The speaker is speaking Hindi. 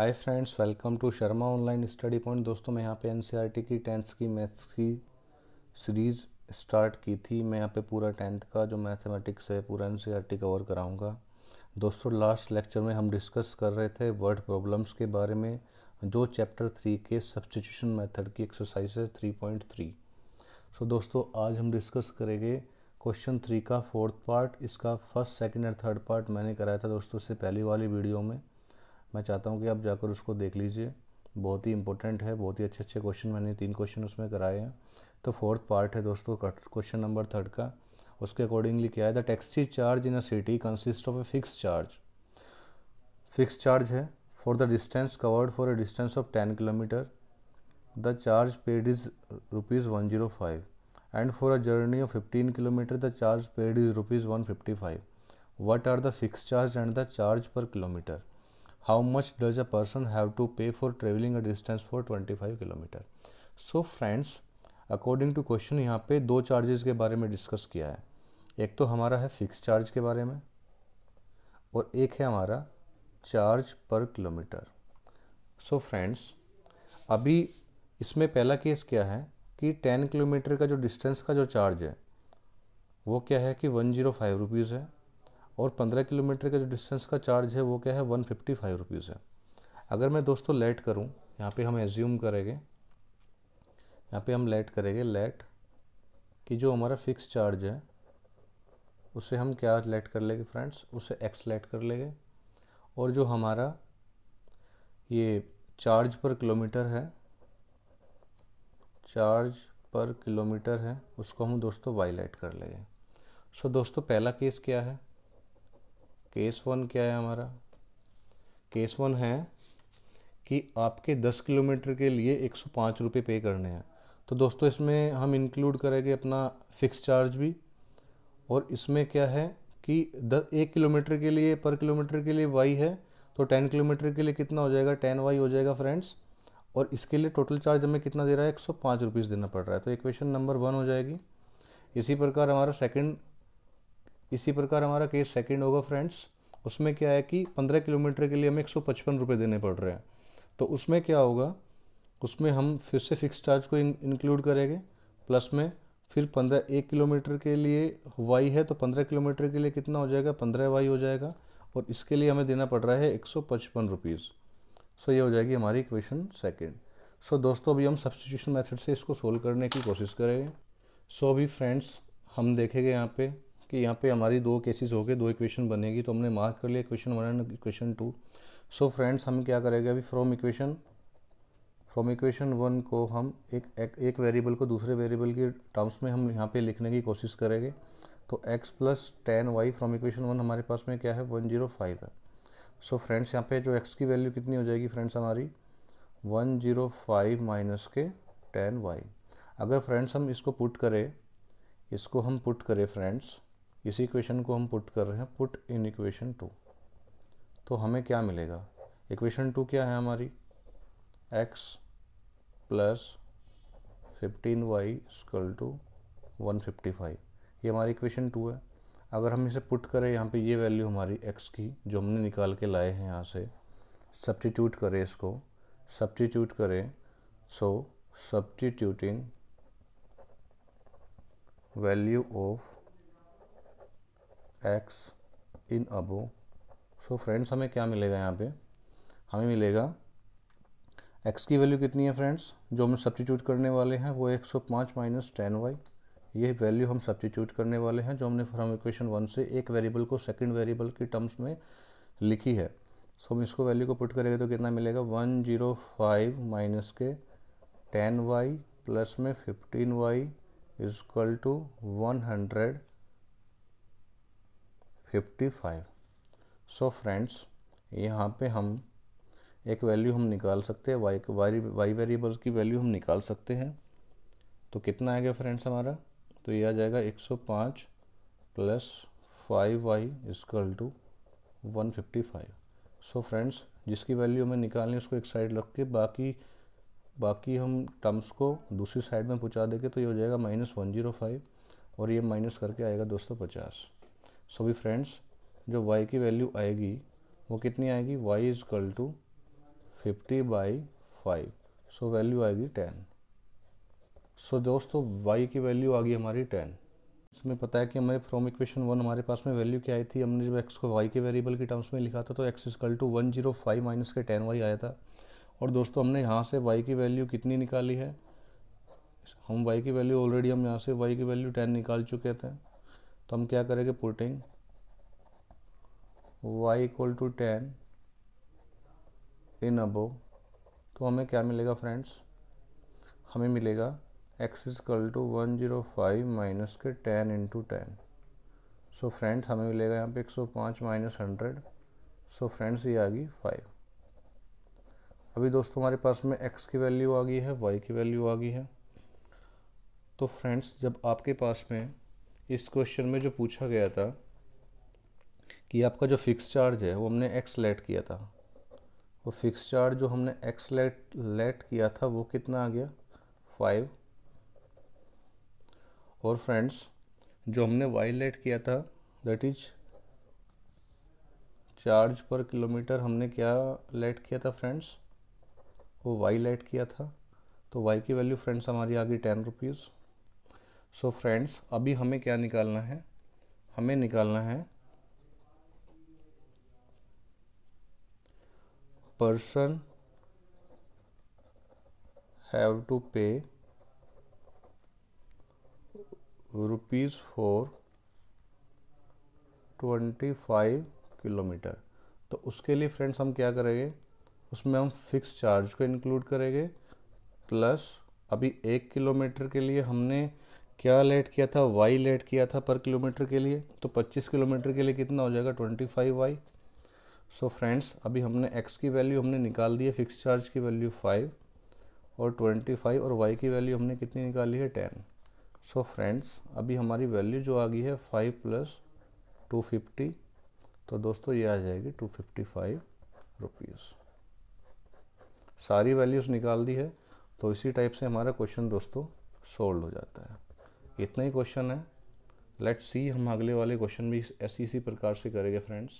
hi friends welcome to Sharma online study point दोस्तों मैं यहाँ पे एन e की टेंथ की मैथ्स की सीरीज़ स्टार्ट की थी मैं यहाँ पे पूरा टेंथ का जो मैथमेटिक्स है पूरा टी कवर e कराऊंगा दोस्तों लास्ट लेक्चर में हम डिस्कस कर रहे थे वर्ड प्रॉब्लम्स के बारे में जो चैप्टर थ्री के सब्सटीट्यूशन मैथड की एक्सरसाइज है थ्री पॉइंट थ्री सो दोस्तों आज हम डिस्कस करेंगे क्वेश्चन थ्री का फोर्थ पार्ट इसका first second and third part मैंने कराया था दोस्तों से पहली वाली वीडियो में मैं चाहता हूँ कि आप जाकर उसको देख लीजिए बहुत ही इंपॉर्टेंट है बहुत ही अच्छे अच्छे क्वेश्चन मैंने तीन क्वेश्चन उसमें कराए हैं तो फोर्थ पार्ट है दोस्तों क्वेश्चन नंबर थर्ड का उसके अकॉर्डिंगली क्या है the taxi charge in a city consist of a fix charge fix charge है for the distance covered for a distance of ten kilometre the charge paid is rupees one zero five and for a journey of fifteen kilometre the charge paid is rupees one fifty five what are the fix charge and the charge per kilometre how much does a person have to pay for travelling a distance for twenty five kilometre so friends according to question यहाँ पे दो चार्जेस के बारे में डिस्कस किया है एक तो हमारा है फिक्स चार्ज के बारे में और एक है हमारा charge per kilometre so friends अभी इसमें पहला केस क्या है कि टेन किलोमीटर का जो डिस्टेंस का जो चार्ज है वो क्या है कि वन ज़ीरो फाइव रुपीज़ है और पंद्रह किलोमीटर का जो डिस्टेंस का चार्ज है वो क्या है वन फिफ्टी फाइव रुपीज़ है अगर मैं दोस्तों लेट करूँ यहाँ पे हम एज्यूम करेंगे यहाँ पे हम लेट करेंगे लेट कि जो हमारा फिक्स चार्ज है उसे हम क्या लेट कर लेंगे फ्रेंड्स उसे एक्स लेट कर लेंगे और जो हमारा ये चार्ज पर किलोमीटर है चार्ज पर किलोमीटर है उसको हम दोस्तों वाई लेट कर लेंगे सो so, दोस्तों पहला केस क्या है केस वन क्या है हमारा केस वन है कि आपके दस किलोमीटर के लिए एक सौ पाँच रुपये पे करने हैं तो दोस्तों इसमें हम इंक्लूड करेंगे अपना फिक्स चार्ज भी और इसमें क्या है कि दस एक किलोमीटर के लिए पर किलोमीटर के लिए वाई है तो टेन किलोमीटर के लिए कितना हो जाएगा टेन वाई हो जाएगा फ्रेंड्स और इसके लिए टोटल चार्ज हमें कितना दे रहा है एक सौ पाँच रुपीज़ देना पड़ रहा है तो इक्वेशन नंबर वन हो जाएगी इसी प्रकार हमारा सेकेंड इसी प्रकार हमारा केस सेकंड होगा फ्रेंड्स उसमें क्या है कि पंद्रह किलोमीटर के लिए हमें एक सौ पचपन रुपये देने पड़ रहे हैं तो उसमें क्या होगा उसमें हम फिर से फिक्स चार्ज को इंक्लूड करेंगे प्लस में फिर पंद्रह एक किलोमीटर के लिए वाई है तो पंद्रह किलोमीटर के लिए कितना हो जाएगा पंद्रह वाई हो जाएगा और इसके लिए हमें देना पड़ रहा है एक सौ पचपन रुपीज़ सो ये हो जाएगी हमारी इक्वेशन सेकेंड सो दोस्तों अभी हम सब्सटीट्यूशन मेथड से इसको सोल्व करने की कोशिश करेंगे सो so, अभी फ्रेंड्स हम देखेंगे यहाँ पे कि यहाँ पे हमारी दो केसेस हो गए दो इक्वेशन बनेगी तो हमने मार्क कर लिया equation one and equation two so friends हम क्या करेंगे अभी from equation from equation one को हम एक एक, एक वेरिएबल को दूसरे वेरिएबल के टर्म्स में हम यहाँ पे लिखने की कोशिश करेंगे तो x plus ten y from equation one हमारे पास में क्या है वन जीरो फाइव है सो फ्रेंड्स यहाँ पे जो x की वैल्यू कितनी हो जाएगी फ्रेंड्स हमारी वन जीरो फाइव माइनस के टेन वाई अगर फ्रेंड्स हम इसको पुट करें इसको हम पुट करें फ्रेंड्स इसी इक्वेशन को हम पुट कर रहे हैं पुट इन इक्वेशन टू तो हमें क्या मिलेगा इक्वेशन टू क्या है हमारी x plus fifteen y equal to one fifty five ये हमारी इक्वेशन टू है अगर हम इसे पुट करें यहाँ पे ये वैल्यू हमारी एक्स की जो हमने निकाल के लाए हैं यहाँ से सब्टीट्यूट करें इसको सब्टीट्यूट करें so substituting value of x in above so friends हमें क्या मिलेगा यहाँ पे हमें मिलेगा एक्स की वैल्यू कितनी है फ्रेंड्स जो हम सब्सटीट्यूट करने वाले हैं वो एक सौ पाँच माइनस टेन वाई ये वैल्यू हम सब्सटीट्यूट करने वाले हैं जो हमने फ्रॉम इक्वेशन वन से एक वेरिएबल को सेकंड वेरिएबल की टर्म्स में लिखी है सो so, हम इसको वैल्यू को पुट करेंगे तो कितना मिलेगा वन जीरो फाइव माइनस के टेन वाई प्लस में fifteen y equal to one hundred fifty five so friends यहाँ पे हम एक वैल्यू हम निकाल सकते हैं वाई वाई वेरिएबल की वैल्यू हम निकाल सकते हैं तो कितना आएगा फ्रेंड्स हमारा तो ये आ जाएगा 105 plus five y is equal to one fifty five so friends जिसकी वैल्यू हमें निकालनी है उसको एक साइड रख के बाकी बाकी हम टर्म्स को दूसरी साइड में पहुँचा देंगे तो ये हो जाएगा माइनस वन जीरो फाइव और ये माइनस करके आएगा दोस्तों पचास सो भी फ्रेंड्स जो y की वैल्यू आएगी वो कितनी आएगी y is equal to fifty by five so value आएगी टेन सो so, दोस्तों y की वैल्यू आ गई हमारी टेन इसमें पता है कि हमारे फ्रॉम इक्वेशन वन हमारे पास में वैल्यू क्या आई थी हमने जब एक्स को वाई के वेरिएबल के टर्म्स में लिखा था तो x is equal to one zero five minus के टेन वाई आया था और दोस्तों हमने यहाँ से वाई की वैल्यू कितनी निकाली है हम वाई की वैल्यू ऑलरेडी हम यहाँ से वाई की वैल्यू टेन निकाल चुके थे तो हम क्या करेंगे putting y equal to ten in above तो हमें क्या मिलेगा फ्रेंड्स हमें मिलेगा x is equal to one zero five minus के ten into ten so friends हमें मिलेगा यहाँ पे एक सौ पाँच माइनस हंड्रेड सो फ्रेंड्स ये आ गई फाइव अभी दोस्तों हमारे पास में एक्स की वैल्यू आ गई है वाई की वैल्यू आ गई है तो फ्रेंड्स जब आपके पास में इस क्वेश्चन में जो पूछा गया था कि आपका जो फिक्स चार्ज है वो हमने एक्स लेट किया था वो फिक्स चार्ज जो हमने एक्स लेट लेट किया था वो कितना आ गया फाइव और फ्रेंड्स जो हमने वाई लेट किया था that is charge per kilometer हमने क्या लेट किया था फ्रेंड्स वो वाई लेट किया था तो वाई की वैल्यू फ्रेंड्स हमारी आ गई ten rupees so so friends अभी हमें क्या निकालना है हमें निकालना है person have to pay rupees four twenty five kilometer तो उसके लिए फ्रेंड्स हम क्या करेंगे उसमें हम फिक्स चार्ज को इंक्लूड करेंगे प्लस अभी एक किलोमीटर के लिए हमने क्या लेट किया था वाई लेट किया था पर किलोमीटर के लिए तो 25 किलोमीटर के लिए कितना हो जाएगा 25 फाइव वाई सो फ्रेंड्स अभी हमने एक्स की वैल्यू हमने निकाल दी है फिक्स चार्ज की वैल्यू फाइव और 25 और वाई की वैल्यू हमने कितनी निकाली है टेन सो फ्रेंड्स अभी हमारी वैल्यू जो आ गई है फाइव प्लस टू फिफ्टी तो दोस्तों ये आ जाएगी टू फिफ्टी फाइव रुपीज़ सारी वैल्यूज़ निकाल दी है तो इसी टाइप से हमारा क्वेश्चन दोस्तों सोल्व हो जाता है इतना ही क्वेश्चन है लेट्स सी हम अगले वाले क्वेश्चन भी ऐसी इसी प्रकार से करेंगे फ्रेंड्स